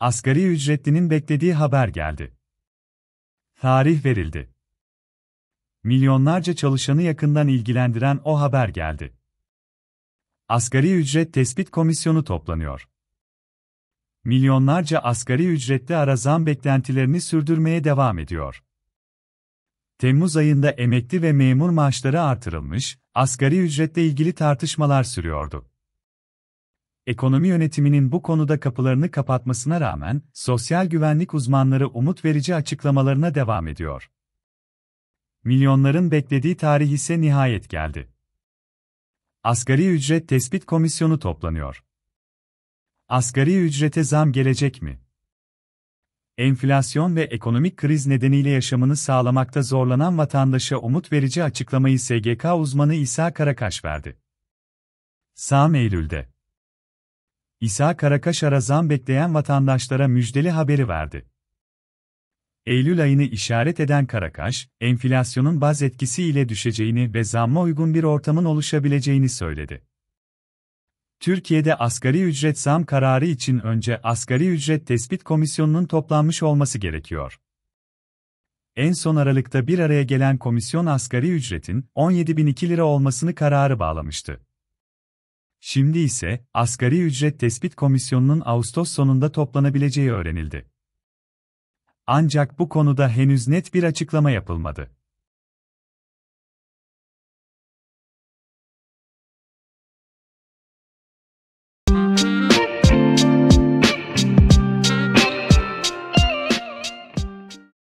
Asgari ücretlinin beklediği haber geldi. Tarih verildi. Milyonlarca çalışanı yakından ilgilendiren o haber geldi. Asgari ücret tespit komisyonu toplanıyor. Milyonlarca asgari ücretli ara zam beklentilerini sürdürmeye devam ediyor. Temmuz ayında emekli ve memur maaşları artırılmış, asgari ücretle ilgili tartışmalar sürüyordu ekonomi yönetiminin bu konuda kapılarını kapatmasına rağmen, sosyal güvenlik uzmanları umut verici açıklamalarına devam ediyor. Milyonların beklediği tarih ise nihayet geldi. Asgari ücret tespit komisyonu toplanıyor. Asgari ücrete zam gelecek mi? Enflasyon ve ekonomik kriz nedeniyle yaşamını sağlamakta zorlanan vatandaşa umut verici açıklamayı SGK uzmanı İsa Karakaş verdi. Sam Eylül'de İsa Karakaşar'a zam bekleyen vatandaşlara müjdeli haberi verdi. Eylül ayını işaret eden Karakaş, enflasyonun baz etkisi ile düşeceğini ve zamma uygun bir ortamın oluşabileceğini söyledi. Türkiye'de asgari ücret zam kararı için önce Asgari Ücret Tespit Komisyonu'nun toplanmış olması gerekiyor. En son Aralık'ta bir araya gelen komisyon asgari ücretin 17.002 lira olmasını kararı bağlamıştı. Şimdi ise, Asgari Ücret Tespit Komisyonu'nun Ağustos sonunda toplanabileceği öğrenildi. Ancak bu konuda henüz net bir açıklama yapılmadı.